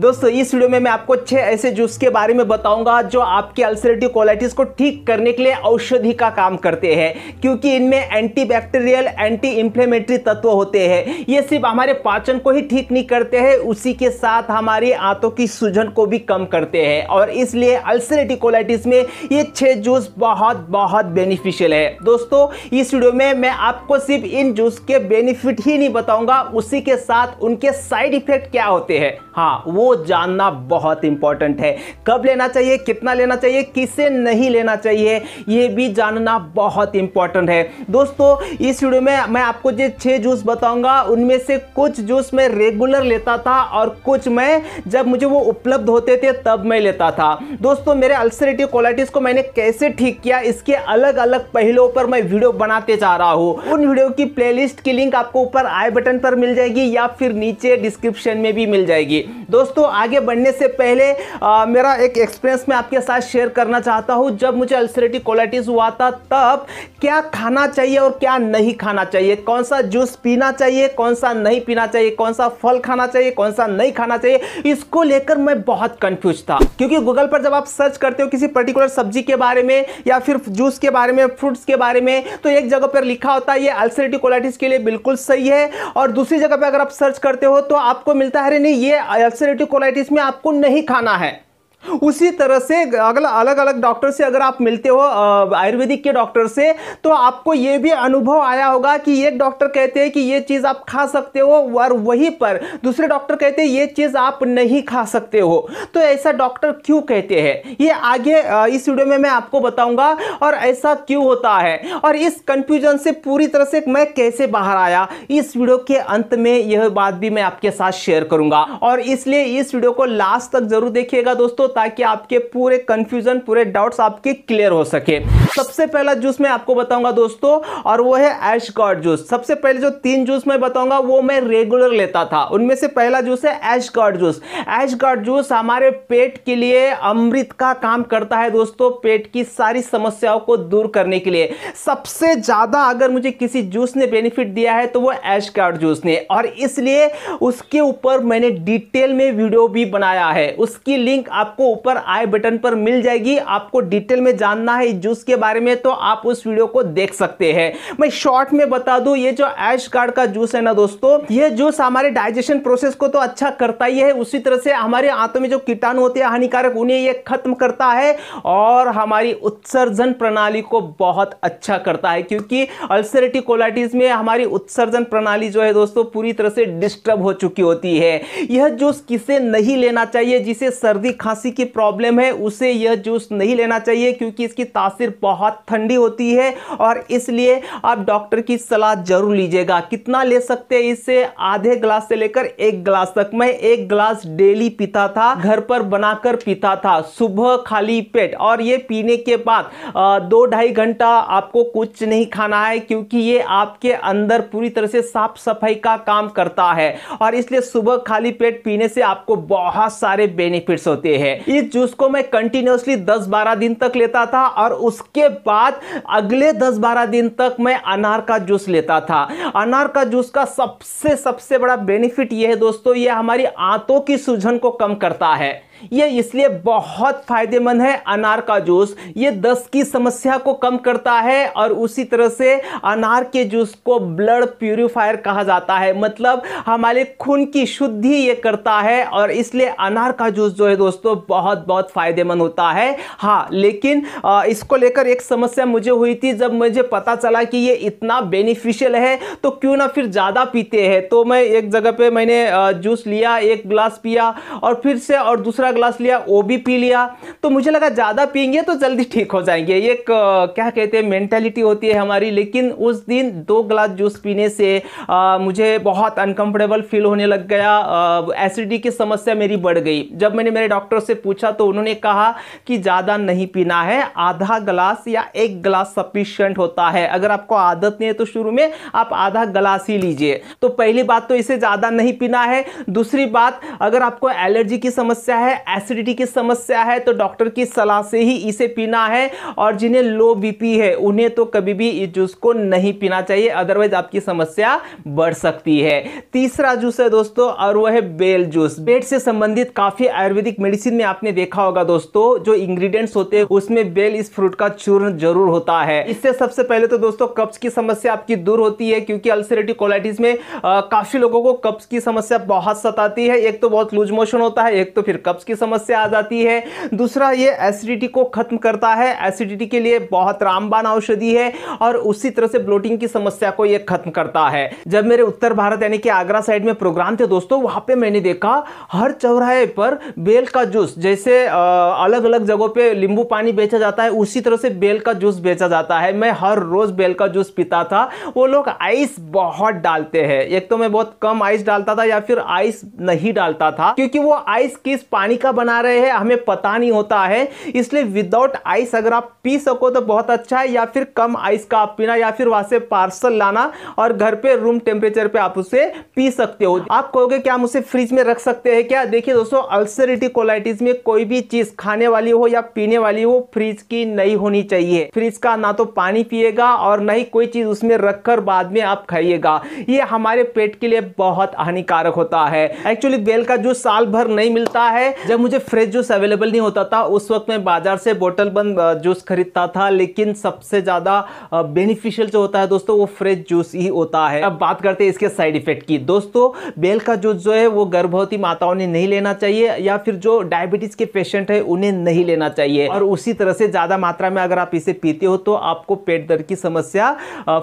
दोस्तों इस वीडियो में मैं आपको छह ऐसे जूस के बारे में बताऊंगा जो आपके अल्सरेटिव कोलाइटिस को ठीक करने के लिए औषधि का काम करते हैं क्योंकि इनमें एंटी बैक्टीरियल एंटी इंफ्लेमेटरी तत्व होते हैं ये सिर्फ हमारे पाचन को ही ठीक नहीं करते हैं उसी के साथ हमारी आंतों की सूजन को भी कम करते हैं और इसलिए अल्सरेटिव कोलाइटिस में ये छह जूस बहुत बहुत बेनिफिशियल है दोस्तों इस वीडियो में मैं आपको सिर्फ इन जूस के बेनिफिट ही नहीं बताऊंगा उसी के साथ उनके साइड इफेक्ट क्या होते हैं हाँ वो वो जानना बहुत इंपॉर्टेंट है कब लेना चाहिए कितना लेना चाहिए किसे नहीं लेना चाहिए ये भी जानना बहुत इंपॉर्टेंट है दोस्तों इस वीडियो में मैं आपको जो छह जूस बताऊंगा उनमें से कुछ जूस मैं रेगुलर लेता था और कुछ मैं जब मुझे वो उपलब्ध होते थे तब मैं लेता था दोस्तों मेरे अल्सरेटिव क्वालिटीज को मैंने कैसे ठीक किया इसके अलग अलग पहलुओं पर मैं वीडियो बनाते जा रहा हूँ उन वीडियो की प्लेलिस्ट की लिंक आपको ऊपर आई बटन पर मिल जाएगी या फिर नीचे डिस्क्रिप्शन में भी मिल जाएगी दोस्तों दोस्तों आगे बढ़ने से पहले आ, मेरा एक एक्सपीरियंस मैं आपके साथ शेयर करना चाहता हूँ जब मुझे अल्सरेटिव क्वालिटीज हुआ था तब क्या खाना चाहिए और क्या नहीं खाना चाहिए कौन सा जूस पीना चाहिए कौन सा नहीं पीना चाहिए कौन सा फल खाना चाहिए कौन सा नहीं खाना चाहिए इसको लेकर मैं बहुत कंफ्यूज था क्योंकि गूगल पर जब आप सर्च करते हो किसी पर्टिकुलर सब्जी के बारे में या फिर जूस के बारे में फ्रूट्स के बारे में तो एक जगह पर लिखा होता है ये अल्सरेटिव क्वालिटीज के लिए बिल्कुल सही है और दूसरी जगह पर अगर आप सर्च करते हो तो आपको मिलता है नहीं ये अल्सरेटिव कोलाइटिस में आपको नहीं खाना है उसी तरह से अगला अलग अलग डॉक्टर से अगर आप मिलते हो आयुर्वेदिक के डॉक्टर से तो आपको ये भी अनुभव आया होगा कि एक डॉक्टर कहते हैं कि ये चीज़ आप खा सकते हो और वहीं पर दूसरे डॉक्टर कहते हैं ये चीज़ आप नहीं खा सकते हो तो ऐसा डॉक्टर क्यों कहते हैं ये आगे इस वीडियो में मैं आपको बताऊँगा और ऐसा क्यों होता है और इस कन्फ्यूजन से पूरी तरह से मैं कैसे बाहर आया इस वीडियो के अंत में यह बात भी मैं आपके साथ शेयर करूँगा और इसलिए इस वीडियो को लास्ट तक जरूर देखिएगा दोस्तों ताकि आपके पूरे कंफ्यूजन पूरे डाउट्स आपके क्लियर हो सके सबसे पहला जूस मैं आपको बताऊंगा दोस्तों और वो है एश गॉड जूस सबसे पहले जो तीन जूस मैं बताऊंगा वो मैं रेगुलर लेता था उनमें से पहला जूस है ash gourd juice ash gourd juice हमारे पेट के लिए अमृत का काम करता है दोस्तों पेट की सारी समस्याओं को दूर करने के लिए सबसे ज़्यादा अगर मुझे किसी जूस ने बेनिफिट दिया है तो वो एश गॉड जूस ने और इसलिए उसके ऊपर मैंने डिटेल में वीडियो भी बनाया है उसकी लिंक आपको आपको ऊपर आई बटन पर मिल जाएगी आपको डिटेल में जानना है जूस के बारे में तो आप उस वीडियो को देख सकते हैं मैं शॉर्ट में बता दू ये जो एश कार्ड का जूस है ना दोस्तों ये जूस हमारे डाइजेशन प्रोसेस को तो अच्छा करता ही है उसी तरह से हमारे आंतों में जो कीटाणु होते हैं हानिकारक उन्हें ये खत्म करता है और हमारी उत्सर्जन प्रणाली को बहुत अच्छा करता है क्योंकि अल्सरेटिव कोलाइटिस में हमारी उत्सर्जन प्रणाली जो है दोस्तों पूरी तरह से डिस्टर्ब हो चुकी होती है यह जूस किसे नहीं लेना चाहिए जिसे सर्दी खांसी की प्रॉब्लम है उसे यह जूस नहीं लेना चाहिए क्योंकि इसकी तासीर बहुत ठंडी होती है और इसलिए आप डॉक्टर की सलाह जरूर लीजिएगा कितना ले सकते हैं इसे आधे ग्लास से लेकर एक ग्लास तक मैं एक ग्लास डेली पीता था घर पर बनाकर पीता था सुबह खाली पेट और ये पीने के बाद दो ढाई घंटा आपको कुछ नहीं खाना है क्योंकि ये आपके अंदर पूरी तरह से साफ सफाई का काम करता है और इसलिए सुबह खाली पेट पीने से आपको बहुत सारे बेनिफिट्स होते हैं इस जूस को मैं कंटिन्यूसली 10-12 दिन तक लेता था और उसके बाद अगले 10-12 दिन तक मैं अनार का जूस लेता था अनार का जूस का सबसे सबसे बड़ा बेनिफिट ये है दोस्तों ये हमारी आंतों की सूजन को कम करता है ये इसलिए बहुत फायदेमंद है अनार का जूस ये दस की समस्या को कम करता है और उसी तरह से अनार के जूस को ब्लड प्यूरिफायर कहा जाता है मतलब हमारे खून की शुद्धि ये करता है और इसलिए अनार का जूस जो है दोस्तों बहुत बहुत फ़ायदेमंद होता है हाँ लेकिन आ, इसको लेकर एक समस्या मुझे हुई थी जब मुझे पता चला कि ये इतना बेनिफिशियल है तो क्यों ना फिर ज़्यादा पीते हैं तो मैं एक जगह पे मैंने जूस लिया एक ग्लास पिया और फिर से और दूसरा ग्लास लिया वो भी पी लिया तो मुझे लगा ज़्यादा पियेंगे तो जल्दी ठीक हो जाएंगे एक क्या कहते हैं मैंटेलिटी होती है हमारी लेकिन उस दिन दो ग्लास जूस पीने से आ, मुझे बहुत अनकम्फर्टेबल फील होने लग गया एसिडिटी की समस्या मेरी बढ़ गई जब मैंने मेरे डॉक्टर से से पूछा तो उन्होंने कहा कि ज़्यादा नहीं पीना है आधा ग्लास या एक ग्लास सफिशियंट होता है अगर आपको आदत नहीं है तो शुरू में आप आधा ग्लास ही लीजिए तो पहली बात तो इसे ज़्यादा नहीं पीना है दूसरी बात अगर आपको एलर्जी की समस्या है एसिडिटी की समस्या है तो डॉक्टर की सलाह से ही इसे पीना है और जिन्हें लो बी है उन्हें तो कभी भी इस जूस को नहीं पीना चाहिए अदरवाइज आपकी समस्या बढ़ सकती है तीसरा जूस है दोस्तों और वह है बेल जूस पेट से संबंधित काफ़ी आयुर्वेदिक मेडिसिन में आपने देखा होगा दोस्तों जो इंग्रेडिएंट्स होते हैं उसमें बेल इस फ्रूट का चूर्ण जरूर होता है इससे सबसे पहले तो दोस्तों कब्ज की समस्या आपकी दूर होती है क्योंकि अल्सरेटिव कोलाइटिस में आ, काफी लोगों को कब्ज की समस्या बहुत सताती है एक तो बहुत लूज मोशन होता है एक तो फिर कब्ज की समस्या आ जाती है दूसरा ये एसिडिटी को खत्म करता है एसिडिटी के लिए बहुत रामबान औषधि है और उसी तरह से ब्लोटिंग की समस्या को ये खत्म करता है जब मेरे उत्तर भारत यानी कि आगरा साइड में प्रोग्राम थे दोस्तों वहां पे मैंने देखा हर चौराहे पर बेल का जूस जूस जैसे अलग अलग जगहों पे नींबू पानी बेचा जाता है उसी तरह से बेल का जूस बेचा जाता है मैं हर रोज़ बेल का जूस पीता था वो लोग आइस बहुत डालते हैं एक तो मैं बहुत कम आइस डालता था या फिर आइस नहीं डालता था क्योंकि वो आइस किस पानी का बना रहे हैं हमें पता नहीं होता है इसलिए विदाउट आइस अगर आप पी सको तो बहुत अच्छा है या फिर कम आइस का आप पीना या फिर वहां से पार्सल लाना और घर पे रूम टेम्परेचर पे आप उसे पी सकते हो आप कहोगे क्या हम उसे फ्रिज में रख सकते हैं क्या देखिए दोस्तों अल्सरिटी कोलाइटिस इसमें कोई भी चीज खाने वाली हो या पीने वाली हो फ्रिज की नहीं होनी चाहिए फ्रिज का ना तो पानी पिएगा और ना ही कोई चीज उसमें रखकर बाद में आप खाइएगा ये हमारे पेट के लिए बहुत हानिकारक होता है एक्चुअली बेल का जूस साल भर नहीं मिलता है जब मुझे फ्रिज जूस अवेलेबल नहीं होता था उस वक्त मैं बाजार से बोतल बंद जूस खरीदता था लेकिन सबसे ज्यादा बेनिफिशियल जो होता है दोस्तों वो फ्रेश जूस ही होता है अब बात करते हैं इसके साइड इफेक्ट की दोस्तों बेल का जूस जो है वो गर्भवती माताओं ने नहीं लेना चाहिए या फिर जो डायबिटीज डायबिटीज के पेशेंट है उन्हें नहीं लेना चाहिए और उसी तरह से ज़्यादा मात्रा में अगर आप इसे पीते हो तो आपको पेट दर्द की समस्या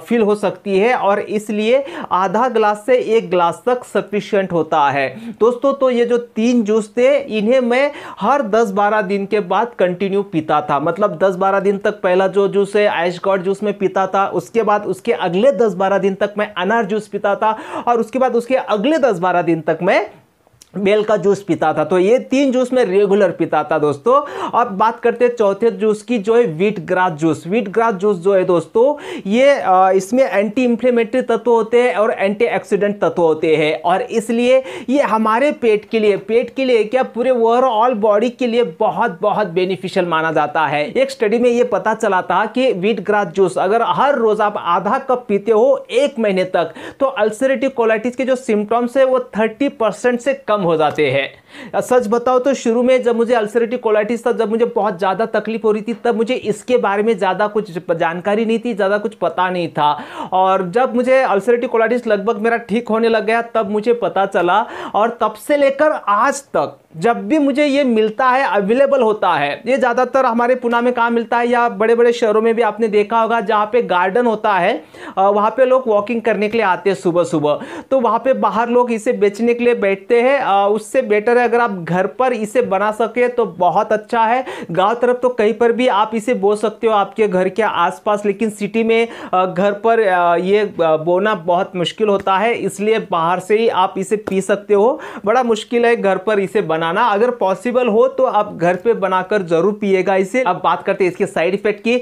फील हो सकती है और इसलिए आधा ग्लास से एक ग्लास तक सफिशियंट होता है दोस्तों तो ये जो तीन जूस थे इन्हें मैं हर दस बारह दिन के बाद कंटिन्यू पीता था मतलब दस बारह दिन तक पहला जो जूस है आइश गॉड जूस में पीता था उसके बाद उसके अगले दस बारह दिन तक मैं अनार जूस पीता था और उसके बाद उसके अगले दस बारह दिन तक मैं बेल का जूस पीता था तो ये तीन जूस मैं रेगुलर पीता था दोस्तों अब बात करते हैं चौथे जूस की जो है wheat grass juice wheat grass juice जो है दोस्तों ये इसमें एंटी इंफ्लेमेटरी तत्व होते हैं और एंटी एक्सीडेंट तत्व होते हैं और इसलिए ये हमारे पेट के लिए पेट के लिए क्या पूरे ओवरऑल बॉडी के लिए बहुत बहुत बेनिफिशियल माना जाता है एक स्टडी में ये पता चला था कि वीट ग्रास जूस अगर हर रोज़ आप आधा कप पीते हो एक महीने तक तो अल्सरेटिव कोलाइटिस के जो सिम्टम्स है वो थर्टी से कम कम हो जाते हैं सच बताओ तो शुरू में जब मुझे अल्सरेटिव कोलाइटिस था जब मुझे बहुत ज़्यादा तकलीफ हो रही थी तब मुझे इसके बारे में ज़्यादा कुछ जानकारी नहीं थी ज़्यादा कुछ पता नहीं था और जब मुझे अल्सरेटिव कोलाइटिस लगभग मेरा ठीक होने लग गया तब मुझे पता चला और तब से लेकर आज तक जब भी मुझे ये मिलता है अवेलेबल होता है ये ज़्यादातर हमारे पुणे में कहाँ मिलता है या बड़े बड़े शहरों में भी आपने देखा होगा जहाँ पे गार्डन होता है वहाँ पे लोग वॉकिंग करने के लिए आते हैं सुबह सुबह तो वहाँ पे बाहर लोग इसे बेचने के लिए बैठते हैं उससे बेटर है अगर आप घर पर इसे बना सके तो बहुत अच्छा है गाँव तरफ तो कहीं पर भी आप इसे बो सकते हो आपके घर के आसपास लेकिन सिटी में घर पर ये बोना बहुत मुश्किल होता है इसलिए बाहर से ही आप इसे पी सकते हो बड़ा मुश्किल है घर पर इसे बना बनाना अगर पॉसिबल हो तो आप घर पे बनाकर जरूर पिएगा इसे अब बात करते हैं इसके साइड इफेक्ट की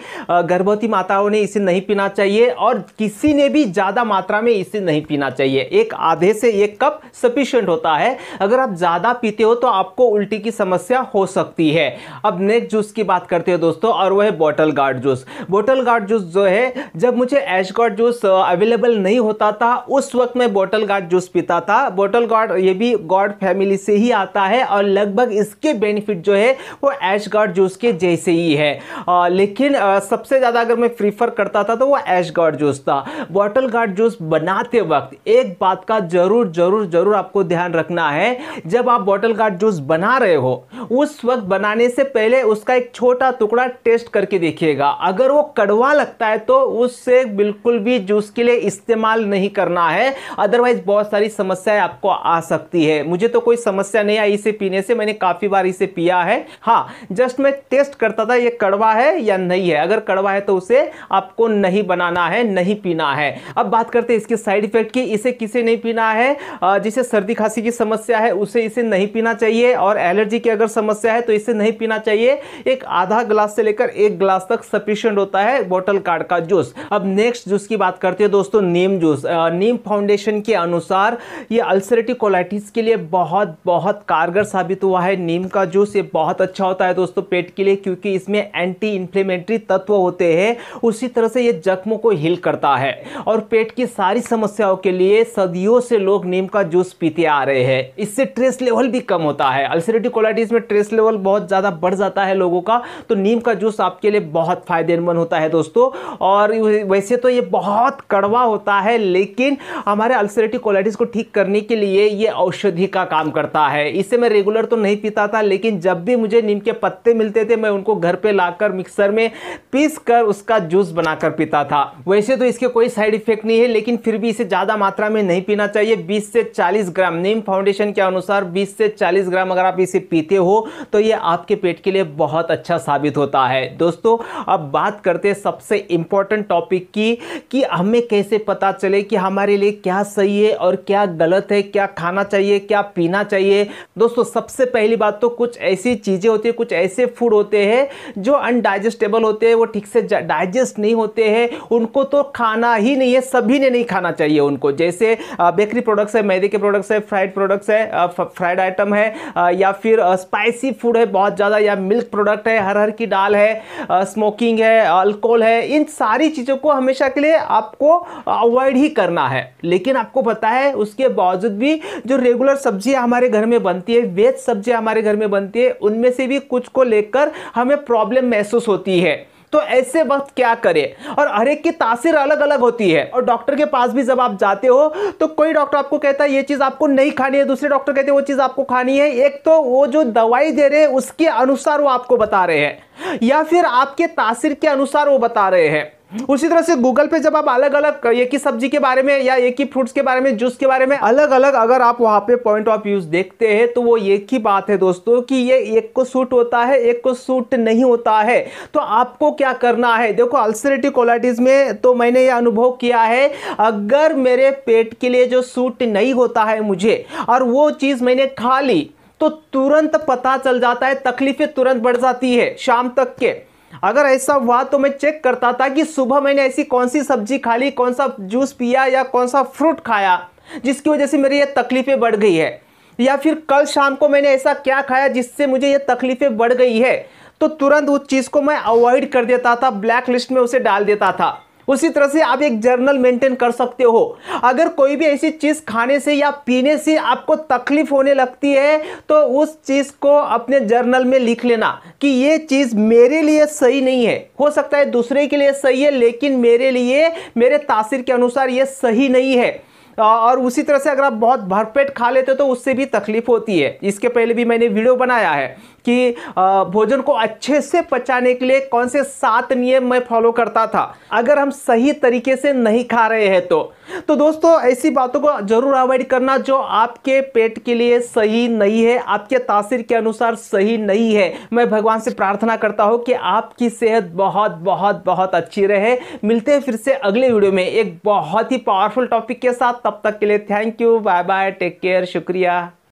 गर्भवती माताओं ने इसे नहीं पीना चाहिए और किसी ने भी ज़्यादा मात्रा में इसे नहीं पीना चाहिए एक आधे से एक कप सफिशेंट होता है अगर आप ज़्यादा पीते हो तो आपको उल्टी की समस्या हो सकती है अब नेक्स्ट जूस की बात करते हैं दोस्तों और वह है bottle gourd juice bottle gourd juice जो है जब मुझे एश गार्ड जूस अवेलेबल नहीं होता था उस वक्त मैं बॉटल गार्ड जूस पीता था बॉटल गार्ड ये भी गॉड फैमिली से ही आता है और लगभग इसके बेनिफिट जो है वो ऐश गार्ड जूस के जैसे ही है आ, लेकिन आ, सबसे ज़्यादा अगर मैं प्रीफर करता था तो वो ऐश गार्ड जूस था बॉटल गार्ड जूस बनाते वक्त एक बात का ज़रूर ज़रूर ज़रूर आपको ध्यान रखना है जब आप बॉटल गार्ड जूस बना रहे हो उस वक्त बनाने से पहले उसका एक छोटा टुकड़ा टेस्ट करके देखिएगा अगर वो कड़वा लगता है तो उससे बिल्कुल भी जूस के लिए इस्तेमाल नहीं करना है अदरवाइज बहुत सारी समस्याएं आपको आ सकती है मुझे तो कोई समस्या नहीं आई इसे पीने से मैंने काफ़ी बार इसे पिया है हाँ जस्ट मैं टेस्ट करता था ये कड़वा है या नहीं है अगर कड़वा है तो उसे आपको नहीं बनाना है नहीं पीना है अब बात करते हैं इसके साइड इफेक्ट की इसे किसे नहीं पीना है जिसे सर्दी खांसी की समस्या है उसे इसे नहीं पीना चाहिए और एलर्जी की अगर समस्या है तो इसे नहीं पीना चाहिए एक आधा ग्लास से लेकर एक ग्लास तक सफिशियंट होता है बॉटल कार्ड का जूस अब नेक्स्ट जूस की बात करते हैं दोस्तों नीम जूस नीम फाउंडेशन के अनुसार ये अल्सरेटिव कोलाइटिस के लिए बहुत बहुत कारगर साबित हुआ है नीम का जूस ये बहुत अच्छा होता है दोस्तों पेट के लिए क्योंकि इसमें एंटी इन्फ्लेमेटरी तत्व होते हैं उसी तरह से ये जख्मों को हिल करता है और पेट की सारी समस्याओं के लिए सदियों से लोग नीम का जूस पीते आ रहे हैं इससे ट्रेस लेवल भी कम होता है अल्सरेटिव कोलाइटिस में ट्रेस लेवल बहुत ज़्यादा बढ़ जाता है लोगों का तो नीम का जूस आपके लिए बहुत फायदेमंद होता है दोस्तों और वैसे तो ये बहुत कड़वा होता है लेकिन हमारे अल्सरेटिव कोलाइटिस को ठीक करने के लिए ये औषधि का काम करता है इससे मैं रेगुलर तो नहीं पीता था लेकिन जब भी मुझे नीम के पत्ते मिलते थे मैं उनको घर पे लाकर मिक्सर में पीस कर उसका जूस बनाकर पीता था वैसे तो इसके कोई साइड इफेक्ट नहीं है लेकिन फिर भी इसे ज़्यादा मात्रा में नहीं पीना चाहिए बीस से चालीस ग्राम नीम फाउंडेशन के अनुसार बीस से चालीस ग्राम अगर आप इसे पीते हो तो ये आपके पेट के लिए बहुत अच्छा साबित होता है दोस्तों अब बात करते हैं सबसे इंपॉर्टेंट टॉपिक की कि हमें कैसे पता चले कि हमारे लिए क्या सही है और क्या गलत है क्या खाना चाहिए क्या पीना चाहिए दोस्तों सबसे पहली बात तो कुछ ऐसी चीज़ें होती है कुछ ऐसे फूड होते हैं जो अनडाइजेस्टेबल होते हैं वो ठीक से डाइजेस्ट नहीं होते हैं उनको तो खाना ही नहीं है सभी ने नहीं खाना चाहिए उनको जैसे बेकरी प्रोडक्ट्स है मैदे के प्रोडक्ट्स है फ्राइड प्रोडक्ट्स है फ्राइड आइटम है या फिर स्पाइसी फूड है बहुत ज़्यादा या मिल्क प्रोडक्ट है हर हर की दाल है स्मोकिंग है अल्कोहल है इन सारी चीज़ों को हमेशा के लिए आपको अवॉइड ही करना है लेकिन आपको पता है उसके बावजूद भी जो रेगुलर सब्जियाँ हमारे घर में बनती है वेज सब्जी हमारे घर में बनती है उनमें से भी कुछ को लेकर हमें प्रॉब्लम महसूस होती है तो ऐसे वक्त क्या करें और हर एक की तासीर अलग अलग होती है और डॉक्टर के पास भी जब आप जाते हो तो कोई डॉक्टर आपको कहता है ये चीज़ आपको नहीं खानी है दूसरे डॉक्टर कहते हैं वो चीज़ आपको खानी है एक तो वो जो दवाई दे रहे हैं उसके अनुसार वो आपको बता रहे हैं या फिर आपके तासीर के अनुसार वो बता रहे हैं उसी तरह से गूगल पे जब आप अलग अलग एक ही सब्जी के बारे में या एक ही फ्रूट्स के बारे में जूस के बारे में अलग अलग अगर आप वहां पे पॉइंट ऑफ व्यूज देखते हैं तो वो एक ही बात है दोस्तों कि ये एक को सूट होता है एक को सूट नहीं होता है तो आपको क्या करना है देखो अल्सरेटिव क्वालिटीज़ में तो मैंने ये अनुभव किया है अगर मेरे पेट के लिए जो सूट नहीं होता है मुझे और वो चीज़ मैंने खा ली तो तुरंत पता चल जाता है तकलीफ़ें तुरंत बढ़ जाती है शाम तक के अगर ऐसा हुआ तो मैं चेक करता था कि सुबह मैंने ऐसी कौन सी सब्जी खा ली कौन सा जूस पिया या कौन सा फ्रूट खाया जिसकी वजह से मेरी ये तकलीफ़ें बढ़ गई है या फिर कल शाम को मैंने ऐसा क्या खाया जिससे मुझे ये तकलीफ़ें बढ़ गई है तो तुरंत उस चीज़ को मैं अवॉइड कर देता था ब्लैक लिस्ट में उसे डाल देता था उसी तरह से आप एक जर्नल मेंटेन कर सकते हो अगर कोई भी ऐसी चीज़ खाने से या पीने से आपको तकलीफ होने लगती है तो उस चीज़ को अपने जर्नल में लिख लेना कि ये चीज़ मेरे लिए सही नहीं है हो सकता है दूसरे के लिए सही है लेकिन मेरे लिए मेरे तासीर के अनुसार ये सही नहीं है और उसी तरह से अगर आप बहुत भरपेट खा लेते हो तो उससे भी तकलीफ होती है इसके पहले भी मैंने वीडियो बनाया है कि भोजन को अच्छे से पचाने के लिए कौन से सात नियम मैं फॉलो करता था अगर हम सही तरीके से नहीं खा रहे हैं तो तो दोस्तों ऐसी बातों को जरूर अवॉइड करना जो आपके पेट के लिए सही नहीं है आपके तासीर के अनुसार सही नहीं है मैं भगवान से प्रार्थना करता हूँ कि आपकी सेहत बहुत बहुत बहुत अच्छी रहे मिलते हैं फिर से अगले वीडियो में एक बहुत ही पावरफुल टॉपिक के साथ तब तक के लिए thank you bye bye take care शुक्रिया